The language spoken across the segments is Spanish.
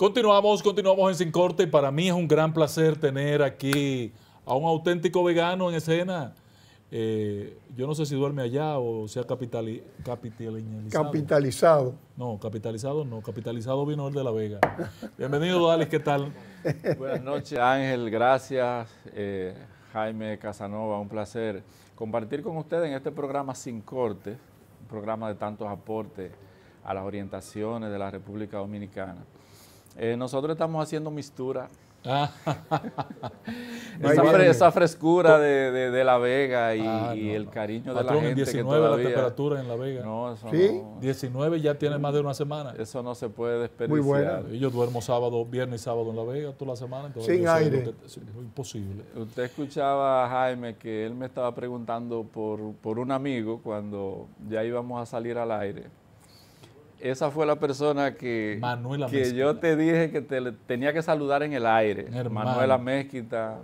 Continuamos, continuamos en Sin Corte. Para mí es un gran placer tener aquí a un auténtico vegano en escena. Eh, yo no sé si duerme allá o sea capitali capitalizado. Capitalizado. No, capitalizado no, capitalizado vino el de La Vega. Bienvenido, Dalis, ¿qué tal? Buenas noches, Ángel, gracias. Eh, Jaime Casanova, un placer compartir con ustedes en este programa Sin Corte, un programa de tantos aportes a las orientaciones de la República Dominicana. Eh, nosotros estamos haciendo mistura. Ah. esa, frescura de, La Vega y, ah, el cariño de la gente gente. 19 la temperatura en La Vega. No, ¿Sí? 19 ya tiene más de una semana. Eso no se puede desperdiciar. Muy buena. Yo duermo sábado, viernes y sábado en La Vega, toda la semana. Sin aire. imposible. Usted escuchaba a Jaime que él me estaba preguntando por un amigo cuando ya íbamos a salir al aire esa fue la persona que, que yo te dije que te tenía que saludar en el aire. Manuela Mezquita,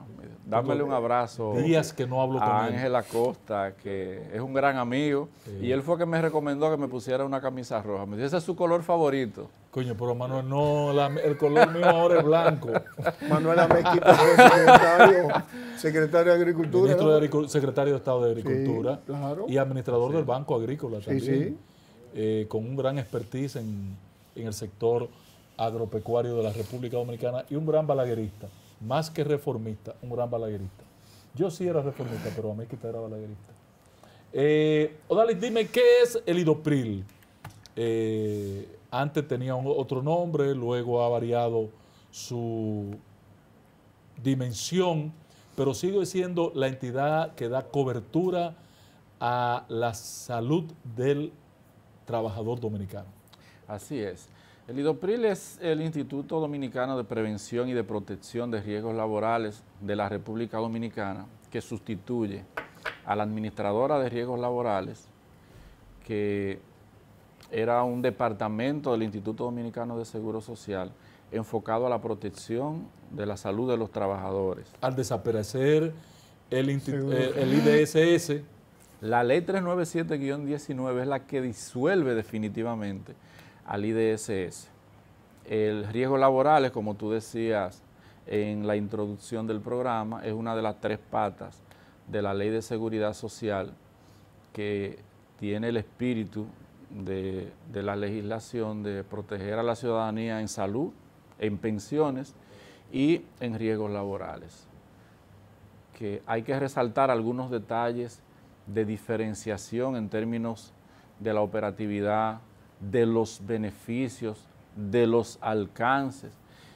dámele un abrazo. Días que no hablo a él. Ángel Acosta, que es un gran amigo. Y él fue que me recomendó que me pusiera una camisa roja. Me dice, ese es su color favorito. Coño, pero Manuel, no, el color mío ahora es blanco. Manuela Mezquita secretario, de Agricultura. Ministro de Agricultura, secretario de Estado de Agricultura. Y administrador del Banco Agrícola también. Sí, sí. Eh, con un gran expertise en, el sector agropecuario de la República Dominicana y un gran balaguerista, más que reformista, un gran balaguerista. Yo sí era reformista, pero a mí quita era balaguerista. Eh, Odalis, dime, ¿qué es el idopril? Eh, antes tenía otro nombre, luego ha variado su dimensión, pero sigue siendo la entidad que da cobertura a la salud del trabajador dominicano. Así es. El IDOPRIL es el Instituto Dominicano de Prevención y de Protección de Riesgos Laborales de la República Dominicana, que sustituye a la Administradora de Riesgos Laborales, que era un departamento del Instituto Dominicano de Seguro Social enfocado a la protección de la salud de los trabajadores. Al desaparecer el, eh, el IDSS, la ley 397-19 es la que disuelve definitivamente al IDSS. El riesgo laboral, como tú decías en la introducción del programa, es una de las tres patas de la ley de seguridad social que tiene el espíritu de, la legislación de proteger a la ciudadanía en salud, en pensiones y en riesgos laborales. Que hay que resaltar algunos detalles de diferenciación en términos de la operatividad, de los beneficios, de los alcances.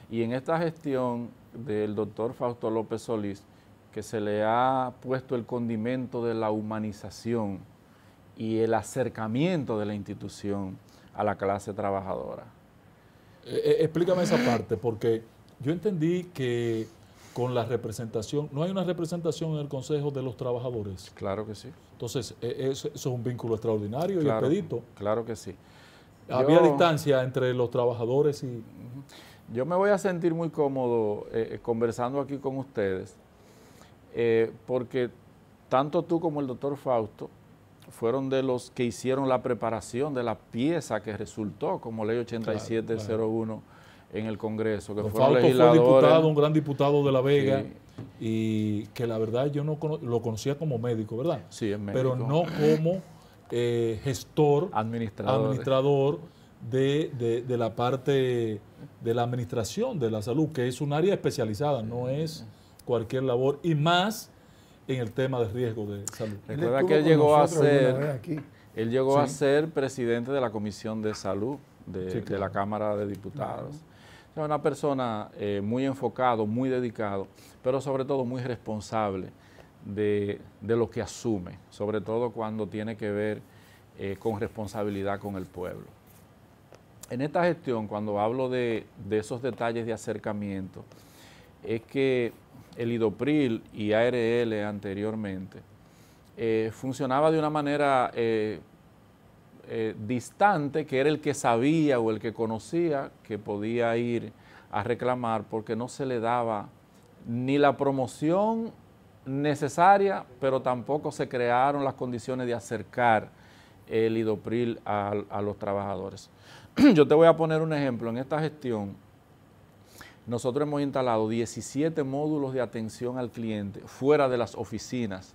Y en esta gestión del doctor Fausto López Solís, que se le ha puesto el condimento de la humanización y el acercamiento de la institución a la clase trabajadora. Eh, eh, explícame esa parte, porque yo entendí que con la representación. No hay una representación en el Consejo de los Trabajadores. Claro que sí. Entonces, e, e, eso, es un vínculo extraordinario y expedito. Claro que sí. Había distancia entre los trabajadores y... Yo me voy a sentir muy cómodo eh, eh, conversando aquí con ustedes, eh, porque tanto tú como el doctor Fausto fueron de los que hicieron la preparación de la pieza que resultó como ley 8701 en el Congreso, que fue diputado, un gran diputado de La Vega, y que la verdad yo no lo conocía como médico, ¿verdad? Sí, es médico. Pero no como eh, gestor, administrador, de, de, la parte de la administración de la salud, que es un área especializada, no es cualquier labor, y más en el tema de riesgo de salud. Recuerda que él llegó a ser... Él llegó a ser presidente de la Comisión de Salud de, la Cámara de Diputados. Es una persona eh, muy enfocado, muy dedicado, pero sobre todo muy responsable de, lo que asume, sobre todo cuando tiene que ver eh, con responsabilidad con el pueblo. En esta gestión, cuando hablo de, esos detalles de acercamiento, es que el IDOPRIL y ARL anteriormente eh, funcionaba de una manera eh, distante, que era el que sabía o el que conocía que podía ir a reclamar porque no se le daba ni la promoción necesaria, pero tampoco se crearon las condiciones de acercar el IDOPRIL a, los trabajadores. Yo te voy a poner un ejemplo. En esta gestión, nosotros hemos instalado 17 módulos de atención al cliente fuera de las oficinas,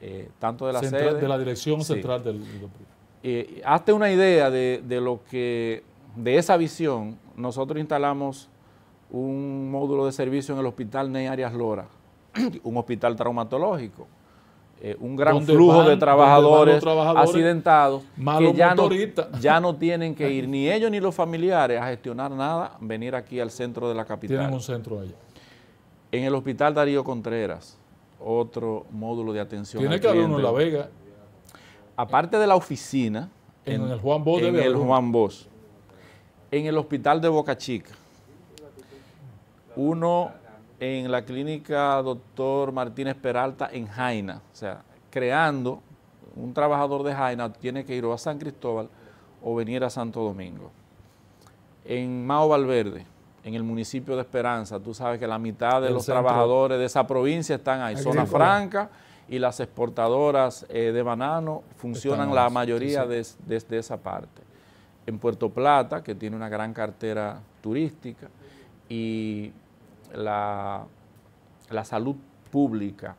eh, tanto de la sede, de la dirección central del IDOPRIL eh, hazte una idea de, lo que, de esa visión, nosotros instalamos un módulo de servicio en el hospital Ney Arias Lora, un hospital traumatológico. Eh, un gran flujo de trabajadores, accidentados que ya no, ya no, tienen que ir ni ellos ni los familiares a gestionar nada, venir aquí al centro de la capital. Tienen un centro allá. En el hospital Darío Contreras, otro módulo de atención. Tiene que haber uno en La Vega aparte de la oficina, en, el Juan Bos en, el en el hospital de Boca Chica, uno en la clínica doctor Martínez Peralta en Jaina, o sea, creando un trabajador de Jaina tiene que ir o a San Cristóbal o venir a Santo Domingo. En Mao Valverde, en el municipio de Esperanza, tú sabes que la mitad de los trabajadores de esa provincia están ahí, zona franca y las exportadoras eh, de banano funcionan la mayoría desde de, esa parte. En Puerto Plata, que tiene una gran cartera turística, y la, salud pública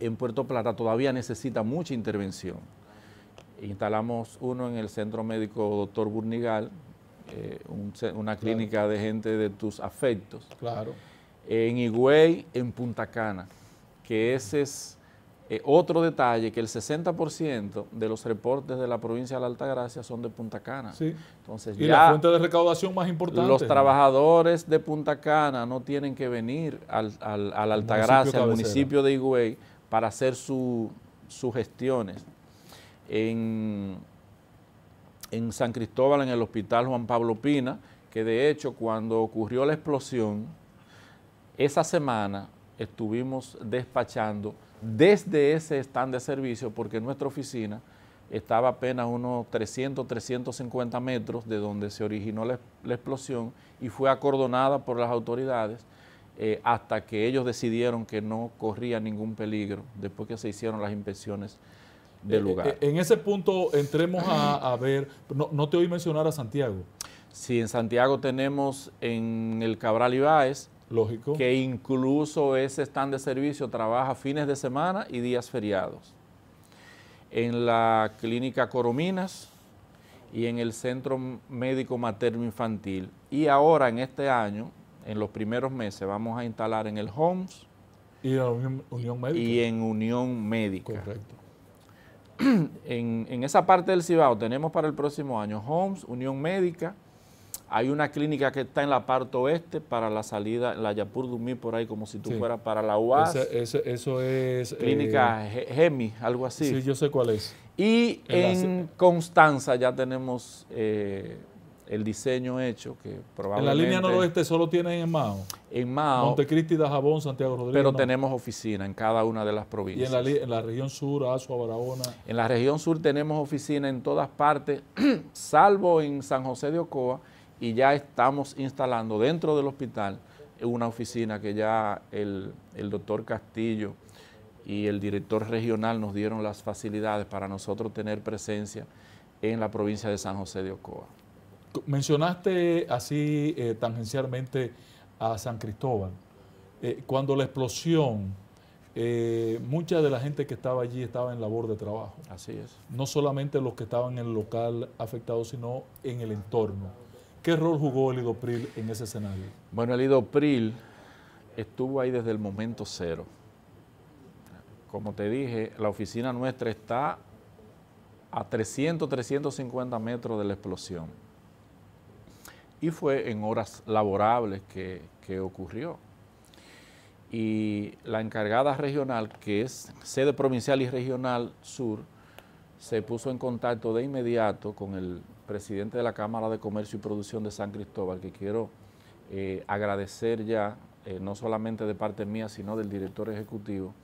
en Puerto Plata todavía necesita mucha intervención. Instalamos uno en el Centro Médico Doctor Burnigal, eh, una clínica de gente de tus afectos. Claro. En Higüey, en Punta Cana, que ese es eh, otro detalle, que el 60% de los reportes de la provincia de la Altagracia son de Punta Cana. Entonces, y la fuente de recaudación más importante. Los trabajadores de Punta Cana no tienen que venir al, a la Altagracia, al municipio de Higüey, para hacer sus gestiones. En, en San Cristóbal, en el hospital Juan Pablo Pina, que de hecho cuando ocurrió la explosión, esa semana estuvimos despachando desde ese stand de servicio, porque nuestra oficina estaba apenas unos 300, 350 metros de donde se originó la, explosión y fue acordonada por las autoridades eh, hasta que ellos decidieron que no corría ningún peligro después que se hicieron las inspecciones del eh, lugar. Eh, en ese punto entremos a, ver, no, te oí mencionar a Santiago. Sí, en Santiago tenemos en el Cabral Ibáez, que incluso ese stand de servicio trabaja fines de semana y días feriados. En la clínica Corominas y en el Centro Médico Materno Infantil. Y ahora en este año, en los primeros meses, vamos a instalar en el Homes. Y en Unión, Médica. en Correcto. En, esa parte del Cibao tenemos para el próximo año Homes, Unión Médica, hay una clínica que está en la parte oeste para la salida, la Yapur Dumí, por ahí, como si tú fueras para la UAS. eso, es. Clínica eh, Gemi, algo así. Sí, yo sé cuál es. Y en, Constanza ya tenemos eh, el diseño hecho, que probablemente. En la línea noroeste solo tienen en Mao. En Mao. Montecristi, Dajabón, Santiago Rodríguez. Pero tenemos oficina en cada una de las provincias. Y en la, región sur, Azua, Barahona. En la región sur tenemos oficina en todas partes, salvo en San José de Ocoa y ya estamos instalando dentro del hospital una oficina que ya el, doctor Castillo y el director regional nos dieron las facilidades para nosotros tener presencia en la provincia de San José de Ocoa. Mencionaste así eh, tangencialmente a San Cristóbal. Eh, cuando la explosión, eh, mucha de la gente que estaba allí estaba en labor de trabajo. Así es. No solamente los que estaban en el local afectado, sino en el entorno. ¿Qué rol jugó el Idopril en ese escenario? Bueno, el Idopril estuvo ahí desde el momento cero. Como te dije, la oficina nuestra está a 300, 350 metros de la explosión. Y fue en horas laborables que, que ocurrió. Y la encargada regional, que es sede provincial y regional sur, se puso en contacto de inmediato con el presidente de la Cámara de Comercio y Producción de San Cristóbal, que quiero eh, agradecer ya, eh, no solamente de parte mía, sino del director ejecutivo,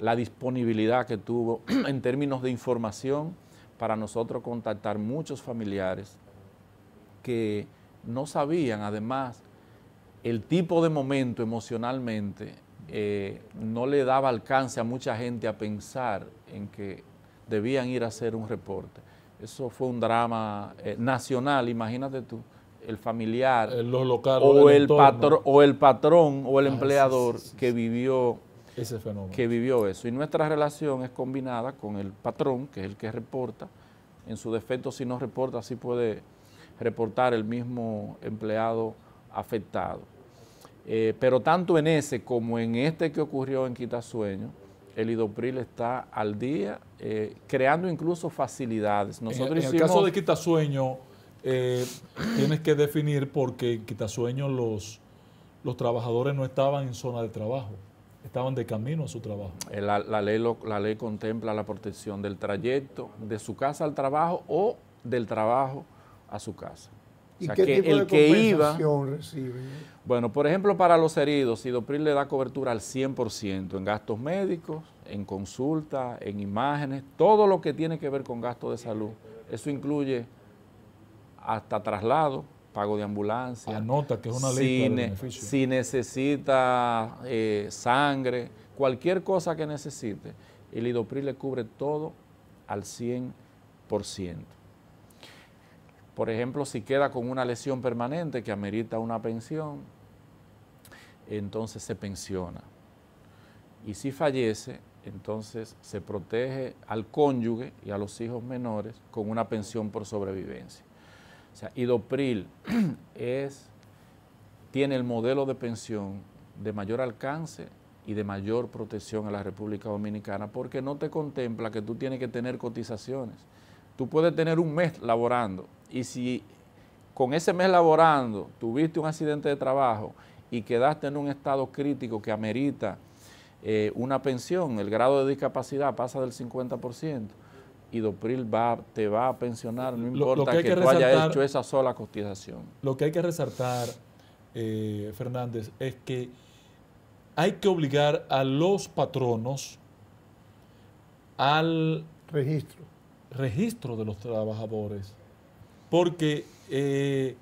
la disponibilidad que tuvo en términos de información para nosotros contactar muchos familiares que no sabían, además, el tipo de momento emocionalmente eh, no le daba alcance a mucha gente a pensar en que debían ir a hacer un reporte. Eso fue un drama eh, nacional, imagínate tú, el familiar eh, o, el patrón, o el patrón o el empleador que vivió que vivió eso. Y nuestra relación es combinada con el patrón, que es el que reporta. En su defecto, si no reporta, sí puede reportar el mismo empleado afectado. Eh, pero tanto en ese como en este que ocurrió en Quitasueño, el Idopril está al día, eh, creando incluso facilidades. en, el caso de Quitasueño, eh, tienes que definir qué en Quitasueño los, trabajadores no estaban en zona de trabajo, estaban de camino a su trabajo. Eh, la, ley, la ley contempla la protección del trayecto de su casa al trabajo o del trabajo a su casa que el que iba, Bueno, por ejemplo, para los heridos, IDOPRIL le da cobertura al 100% en gastos médicos, en consulta, en imágenes, todo lo que tiene que ver con gastos de salud. Eso incluye hasta traslado, pago de ambulancia. Anota que es una ley. Si, si necesita eh, sangre, cualquier cosa que necesite, el Idopril le cubre todo al 100%. Por ejemplo, si queda con una lesión permanente que amerita una pensión, entonces se pensiona. Y si fallece, entonces se protege al cónyuge y a los hijos menores con una pensión por sobrevivencia. O sea, Idopril es, tiene el modelo de pensión de mayor alcance y de mayor protección a la República Dominicana porque no te contempla que tú tienes que tener cotizaciones. Tú puedes tener un mes laborando, y si con ese mes laborando tuviste un accidente de trabajo y quedaste en un estado crítico que amerita eh, una pensión, el grado de discapacidad pasa del 50%. Y Dopril va, te va a pensionar, no importa que, tú hayas hecho esa sola cotización. Lo que hay que resaltar, eh, Fernández, es que hay que obligar a los patronos al registro, registro de los trabajadores porque eh,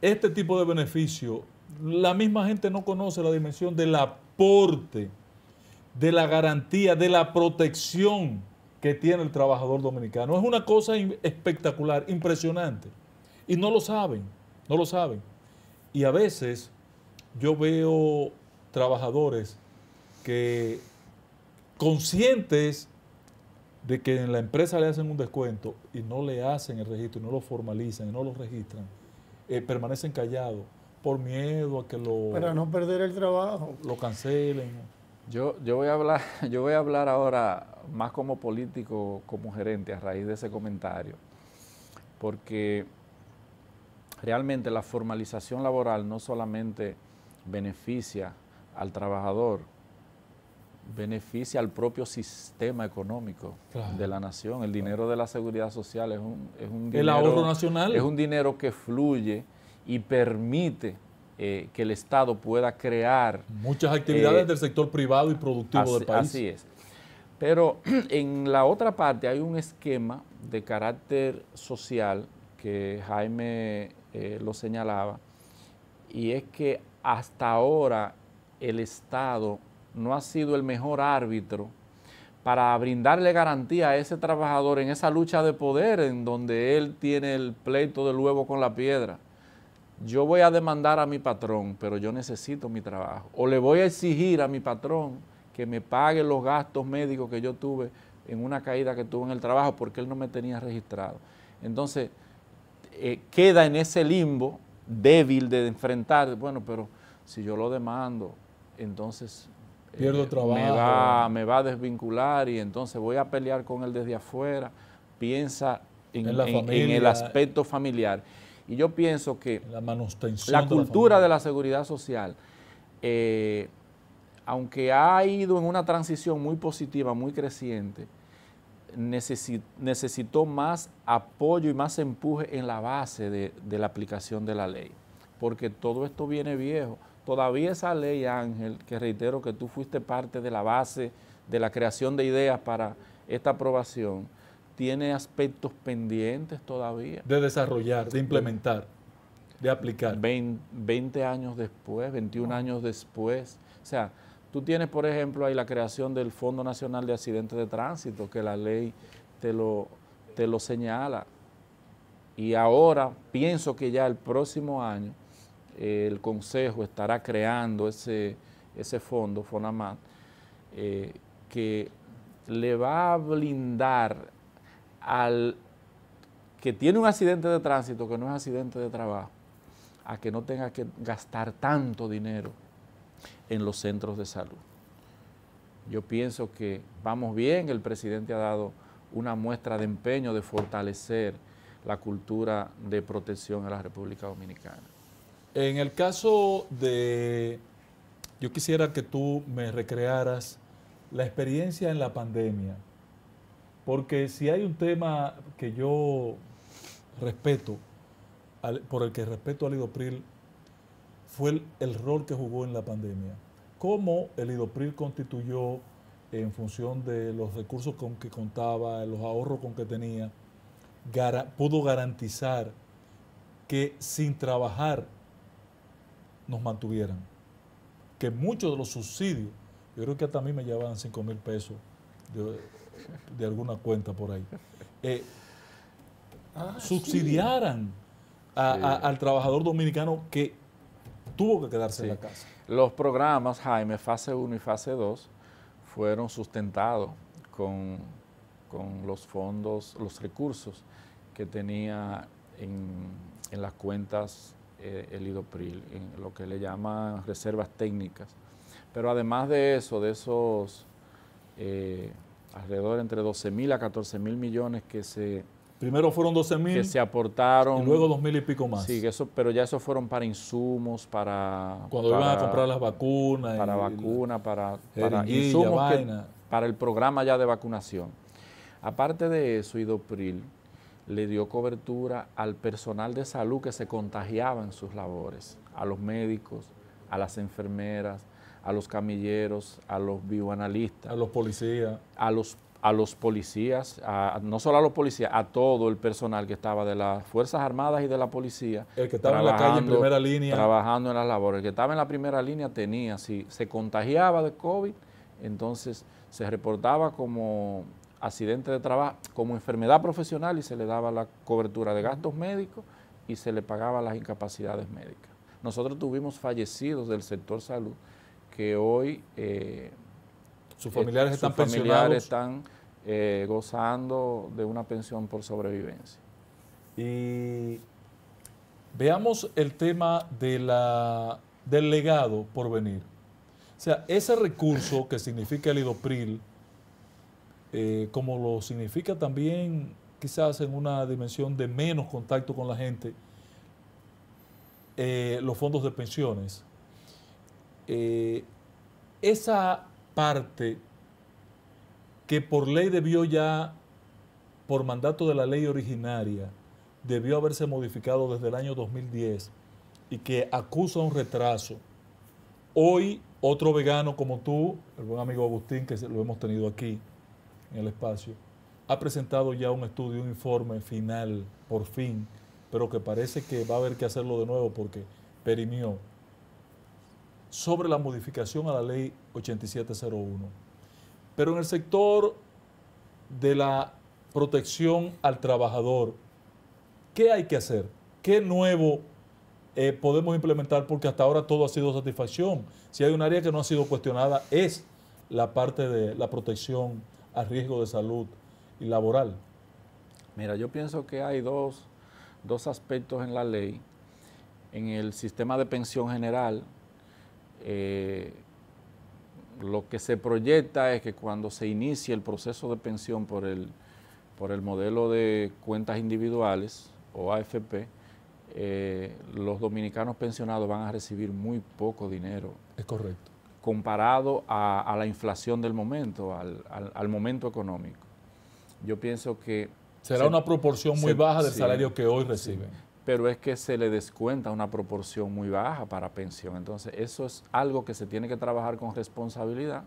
este tipo de beneficio, la misma gente no conoce la dimensión del aporte, de la garantía, de la protección que tiene el trabajador dominicano. Es una cosa espectacular, impresionante. Y no lo saben, no lo saben. Y a veces yo veo trabajadores que conscientes de que en la empresa le hacen un descuento y no le hacen el registro, y no lo formalizan, y no lo registran, eh, permanecen callados por miedo a que lo... Para no perder el trabajo. Lo cancelen. Yo, yo, voy a hablar, yo voy a hablar ahora más como político, como gerente, a raíz de ese comentario, porque realmente la formalización laboral no solamente beneficia al trabajador, beneficia al propio sistema económico de la nación. El dinero de la seguridad social es un, dinero... El ahorro nacional. Es un dinero que fluye y permite eh, que el Estado pueda crear... Muchas actividades eh, del sector privado y productivo del país. Así es. Pero en la otra parte hay un esquema de carácter social que Jaime eh, lo señalaba, y es que hasta ahora el Estado no ha sido el mejor árbitro para brindarle garantía a ese trabajador en esa lucha de poder en donde él tiene el pleito del huevo con la piedra. Yo voy a demandar a mi patrón, pero yo necesito mi trabajo. O le voy a exigir a mi patrón que me pague los gastos médicos que yo tuve en una caída que tuve en el trabajo porque él no me tenía registrado. Entonces, eh, queda en ese limbo débil de enfrentar, bueno, pero si yo lo demando, entonces Pierdo eh, trabajo. Me va, me va a desvincular y entonces voy a pelear con él desde afuera. Piensa en, el aspecto familiar. Y yo pienso que la, cultura de la, seguridad social, eh, aunque ha ido en una transición muy positiva, muy creciente, necesitó más apoyo y más empuje en la base de la aplicación de la ley, porque todo esto viene viejo todavía esa ley, Ángel, que reitero que tú fuiste parte de la base de la creación de ideas para esta aprobación, tiene aspectos pendientes todavía. De desarrollar, de implementar, de aplicar. 20 años después, 21 años después. O sea, tú tienes, por ejemplo, ahí la creación del Fondo Nacional de Accidentes de Tránsito, que la ley te lo, te lo señala. Y ahora pienso que ya el próximo año el Consejo estará creando ese, ese fondo, FONAMAT, eh, que le va a blindar al que tiene un accidente de tránsito, que no es accidente de trabajo, a que no tenga que gastar tanto dinero en los centros de salud. Yo pienso que vamos bien, el presidente ha dado una muestra de empeño de fortalecer la cultura de protección en la República Dominicana. En el caso de, yo quisiera que tú me recrearas la experiencia en la pandemia, porque si hay un tema que yo respeto, por el que respeto al IDOPRIL, fue el, rol que jugó en la pandemia. Cómo el IDOPRIL constituyó, en función de los recursos con que contaba, los ahorros con que tenía, pudo garantizar que sin trabajar nos mantuvieran. Que muchos de los subsidios, yo creo que hasta a mí me llevaban 5 mil pesos de, alguna cuenta por ahí, eh, ah, subsidiaran al trabajador dominicano que tuvo que quedarse en la casa. Los programas, Jaime, fase 1 y fase 2, fueron sustentados con, los fondos, los recursos que tenía en, en las cuentas el Idopril, en lo que le llaman reservas técnicas. Pero además de eso, de esos eh, alrededor entre 12 mil a 14 mil millones que se... Primero fueron 12 mil. Que se aportaron. Y luego 2 mil y pico más. Sí, eso, pero ya eso fueron para insumos, para... Cuando iban a comprar las vacunas. Para vacunas, para, para insumos. para el programa ya de vacunación. Aparte de eso, Idopril le dio cobertura al personal de salud que se contagiaba en sus labores, a los médicos, a las enfermeras, a los camilleros, a los bioanalistas. A los policías. A los, a los policías, no solo a los policías, a todo el personal que estaba de las Fuerzas Armadas y de la policía. El que estaba en la calle en primera línea. Trabajando en las labores. El que estaba en la primera línea tenía, si se contagiaba de COVID, entonces se reportaba como accidente de trabajo, como enfermedad profesional y se le daba la cobertura de gastos médicos y se le pagaba las incapacidades médicas. Nosotros tuvimos fallecidos del sector salud que hoy... Eh, sus familiares eh, están sus familiares están eh, gozando de una pensión por sobrevivencia. Y veamos el tema de la, del legado por venir. O sea, ese recurso que significa el idopril, eh, como lo significa también quizás en una dimensión de menos contacto con la gente, eh, los fondos de pensiones. Eh, esa parte que por ley debió ya, por mandato de la ley originaria, debió haberse modificado desde el año 2010 y que acusa un retraso. Hoy, otro vegano como tú, el buen amigo Agustín, que lo hemos tenido aquí, en el espacio, ha presentado ya un estudio, un informe final, por fin, pero que parece que va a haber que hacerlo de nuevo porque perimió sobre la modificación a la ley 8701. Pero en el sector de la protección al trabajador, ¿qué hay que hacer? ¿Qué nuevo eh, podemos implementar? Porque hasta ahora todo ha sido satisfacción. Si hay un área que no ha sido cuestionada es la parte de la protección a riesgo de salud y laboral? Mira, yo pienso que hay dos, aspectos en la ley. En el sistema de pensión general, eh, lo que se proyecta es que cuando se inicie el proceso de pensión por el, por el modelo de cuentas individuales o AFP, eh, los dominicanos pensionados van a recibir muy poco dinero. Es correcto comparado a, la inflación del momento, al, momento económico. Yo pienso que... Será una proporción muy baja del salario que hoy reciben. pero es que se le descuenta una proporción muy baja para pensión. Entonces, eso es algo que se tiene que trabajar con responsabilidad.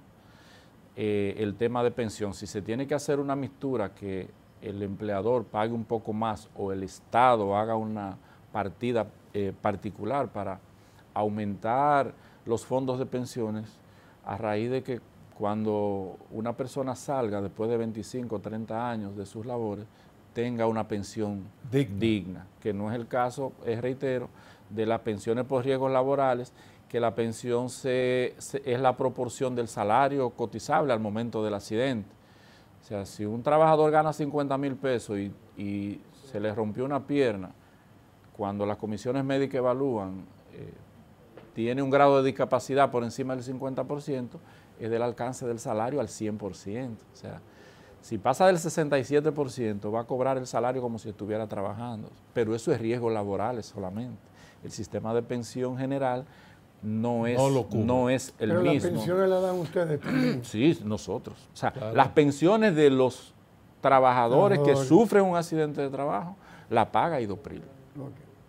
Eh, el tema de pensión, si se tiene que hacer una mistura que el empleador pague un poco más o el Estado haga una partida eh, particular para aumentar los fondos de pensiones a raíz de que cuando una persona salga después de 25 o 30 años de sus labores, tenga una pensión digna. que no es el caso, es eh, reitero, de las pensiones por riesgos laborales, que la pensión se, es la proporción del salario cotizable al momento del accidente. O sea, si un trabajador gana 50 mil pesos y, se le rompió una pierna, cuando las comisiones médicas evalúan eh, tiene un grado de discapacidad por encima del 50%, es del alcance del salario al 100%. O sea, si pasa del 67%, va a cobrar el salario como si estuviera trabajando, pero eso es riesgo laboral solamente. El sistema de pensión general no es, no, es el mismo. Pero las pensiones las dan ustedes Sí, nosotros. O sea, las pensiones de los trabajadores que sufren un accidente de trabajo, la paga Idopril. Okay.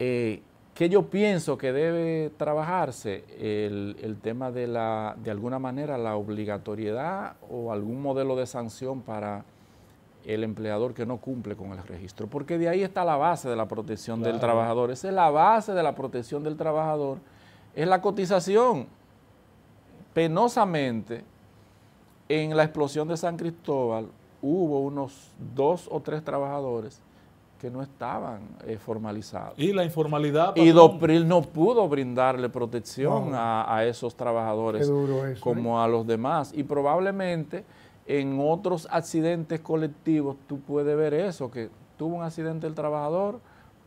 Eh, que yo pienso que debe trabajarse el, tema de la, de alguna manera, la obligatoriedad o algún modelo de sanción para el empleador que no cumple con el registro, porque de ahí está la base de la protección del trabajador. Esa es la base de la protección del trabajador, es la cotización. Penosamente, en la explosión de San Cristóbal hubo unos dos o tres trabajadores que no estaban eh, formalizados. Y la informalidad. Y Dopril no pudo brindarle protección a, esos trabajadores como ¿eh? a los demás. Y probablemente en otros accidentes colectivos tú puedes ver eso, que tuvo un accidente el trabajador,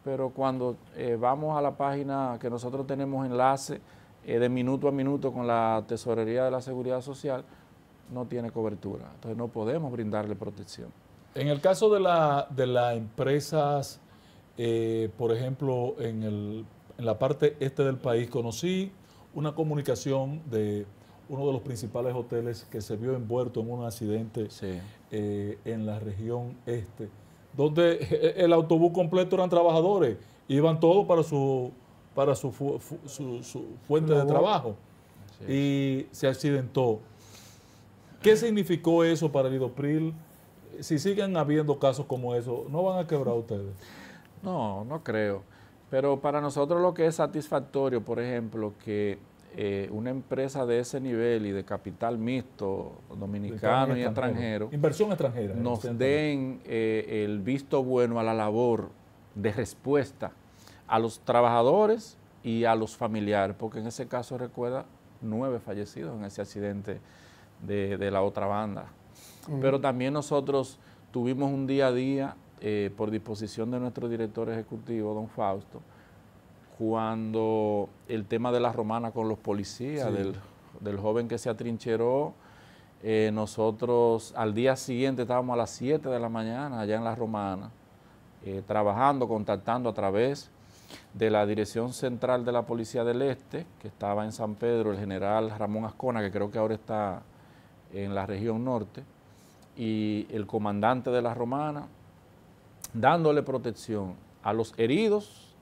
pero cuando eh, vamos a la página que nosotros tenemos enlace de minuto a minuto con la Tesorería de la Seguridad Social, no tiene cobertura. Entonces no podemos brindarle protección. En el caso de, la, de las empresas, eh, por ejemplo, en, la parte este del país, conocí una comunicación de uno de los principales hoteles que se vio envuelto en un accidente eh, en la región este, donde el autobús completo eran trabajadores, iban todos para su, para su, fuente de trabajo y se accidentó. ¿Qué significó eso para el Pril? si siguen habiendo casos como eso, ¿no van a quebrar ustedes? No, no creo. Pero para nosotros lo que es satisfactorio, por ejemplo, que eh, una empresa de ese nivel y de capital mixto, dominicano y extranjero, inversión extranjera, nos den eh, el visto bueno a la labor de respuesta a los trabajadores y a los familiares, porque en ese caso recuerda nueve fallecidos en ese accidente de la otra banda. Pero también nosotros tuvimos un día a día, eh, por disposición de nuestro director ejecutivo, don Fausto, cuando el tema de la romana con los policías, del, joven que se atrincheró, eh, nosotros al día siguiente estábamos a las 7 de la mañana allá en la romana, eh, trabajando, contactando a través de la Dirección Central de la Policía del Este, que estaba en San Pedro, el general Ramón Ascona, que creo que ahora está en la región norte, y el comandante de la Romana, dándole protección a los heridos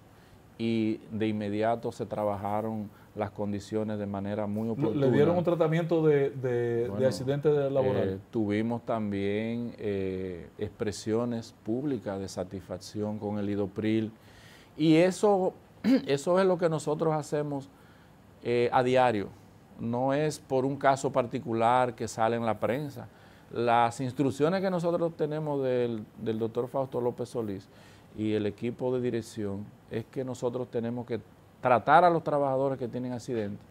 y de inmediato se trabajaron las condiciones de manera muy oportuna. ¿Le dieron un tratamiento de, de, accidente laboral? Eh, tuvimos también eh, expresiones públicas de satisfacción con el IDOPRIL y eso, eso es lo que nosotros hacemos eh, a diario. No es por un caso particular que sale en la prensa, las instrucciones que nosotros tenemos del, doctor Fausto López Solís y el equipo de dirección es que nosotros tenemos que tratar a los trabajadores que tienen accidentes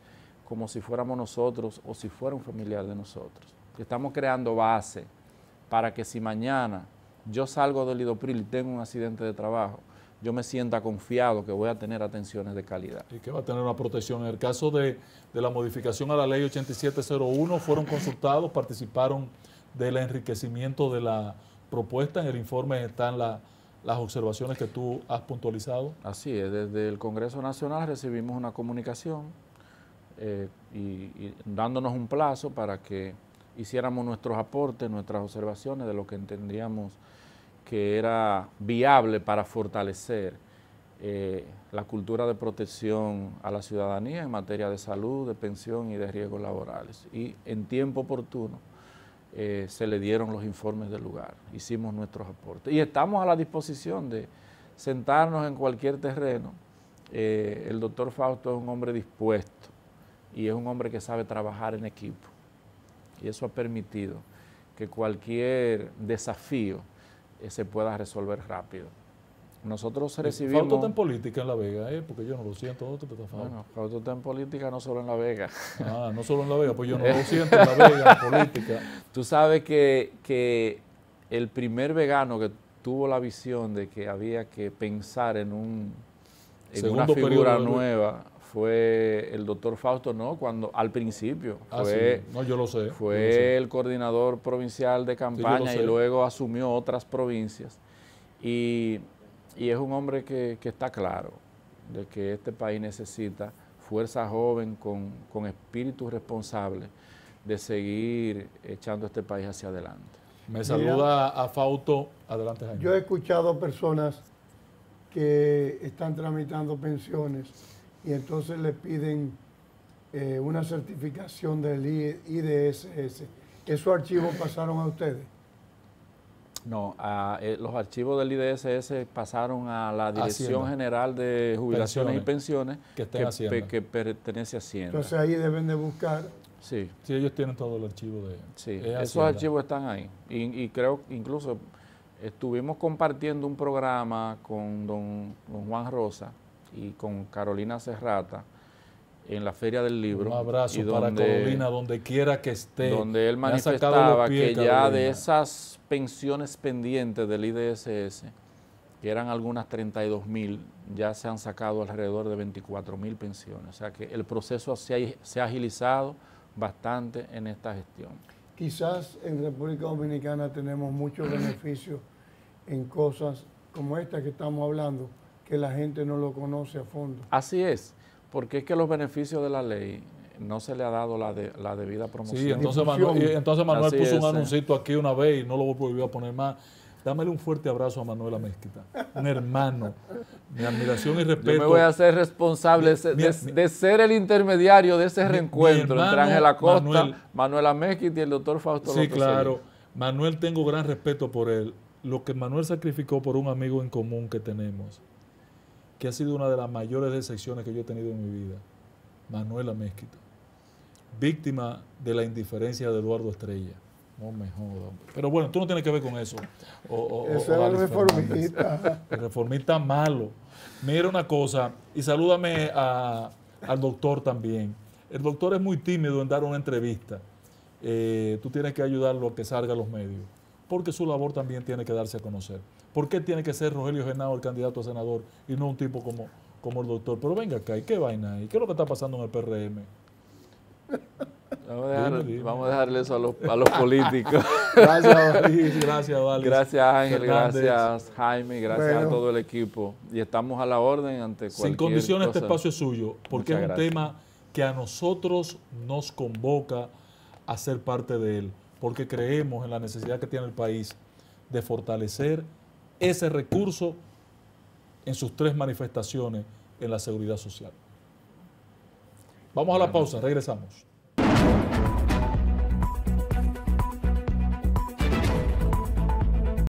como si fuéramos nosotros o si fuera un familiar de nosotros. Estamos creando base para que si mañana yo salgo del Lidopril y tengo un accidente de trabajo, yo me sienta confiado que voy a tener atenciones de calidad. Y que va a tener una protección. En el caso de, de la modificación a la ley 8701, fueron consultados, participaron del enriquecimiento de la propuesta. En el informe están las observaciones que tú has puntualizado. Así es, desde el Congreso Nacional recibimos una comunicación eh, y, dándonos un plazo para que hiciéramos nuestros aportes, nuestras observaciones de lo que entendíamos que era viable para fortalecer eh, la cultura de protección a la ciudadanía en materia de salud, de pensión y de riesgos laborales. Y en tiempo oportuno eh, se le dieron los informes del lugar, hicimos nuestros aportes. Y estamos a la disposición de sentarnos en cualquier terreno. Eh, el doctor Fausto es un hombre dispuesto y es un hombre que sabe trabajar en equipo. Y eso ha permitido que cualquier desafío eh, se pueda resolver rápido. Nosotros recibimos... Fausto está en política en La Vega, eh, porque yo no lo siento, otro, Bueno, Fausto está en política no solo en La Vega. Ah, no solo en La Vega, pues yo no lo siento en La Vega, en política. Tú sabes que, el primer vegano que tuvo la visión de que había que pensar en, un, una figura nueva fue el doctor Fausto, no, cuando al principio ah, fue, no, yo lo sé, fue el coordinador provincial de campaña y luego asumió otras provincias. Y y es un hombre que, está claro de que este país necesita fuerza joven con, con espíritu responsable de seguir echando este país hacia adelante. Me saluda a Fauto. Adelante, Jaime. Yo he escuchado personas que están tramitando pensiones y entonces le piden eh, una certificación del IDSS. ¿Esos archivos pasaron a ustedes? No, eh, los archivos del IDSS pasaron a la Dirección General de Jubilaciones y Pensiones que, pertenece a Hacienda. Entonces ahí deben de buscar. Sí. Si ellos tienen todo el archivo de. Sí, esos archivos están ahí. Y, y, creo incluso estuvimos compartiendo un programa con don, don Juan Rosa y con Carolina Serrata en la Feria del Libro. Un abrazo para donde, Carolina, donde quiera que esté. Donde él manifestaba que ya de esas pensiones pendientes del IDSS, que eran algunas 32 mil, ya se han sacado alrededor de 24 mil pensiones. O sea que el proceso se ha, se ha agilizado bastante en esta gestión. Quizás en República Dominicana tenemos muchos beneficios en cosas como esta que estamos hablando, que la gente no lo conoce a fondo. Así es porque es que los beneficios de la ley no se le ha dado la, la debida promoción. Sí, entonces Manuel, entonces Manuel puso un anuncito aquí una vez y no lo volvió a poner más. Dámele un fuerte abrazo a Manuel Mezquita, un hermano. Mi admiración y respeto. Yo me voy a hacer responsable de, ser el intermediario de ese reencuentro entre Ángel Acosta, Manuel, Manuela y el doctor Fausto Sí, claro. Manuel, tengo gran respeto por él. Lo que Manuel sacrificó por un amigo en común que tenemos, que ha sido una de las mayores decepciones que yo he tenido en mi vida, Manuela Mezquita, víctima de la indiferencia de Eduardo Estrella. No me jodas. Pero bueno, tú no tienes que ver con eso. eso era el reformista. reformista malo. Mira una cosa, y salúdame al doctor también. El doctor es muy tímido en dar una entrevista. Eh, tú tienes que ayudarlo a que salga a los medios, porque su labor también tiene que darse a conocer. ¿Por qué tiene que ser Rogelio Genao el candidato a senador y no un tipo como, como el doctor? Pero venga acá, ¿y qué vaina y ¿Qué es lo que está pasando en el PRM? Vamos a, a dejarle eso a los, a políticos. gracias, gracias, Gracias, Ángel, gracias, Jaime, gracias a todo el equipo. Y estamos a la orden ante cualquier Sin condiciones, este espacio es suyo, porque es un tema que a nosotros nos convoca a ser parte de él, porque creemos en la necesidad que tiene el país de fortalecer ese recurso en sus tres manifestaciones en la seguridad social. Vamos a la pausa, regresamos.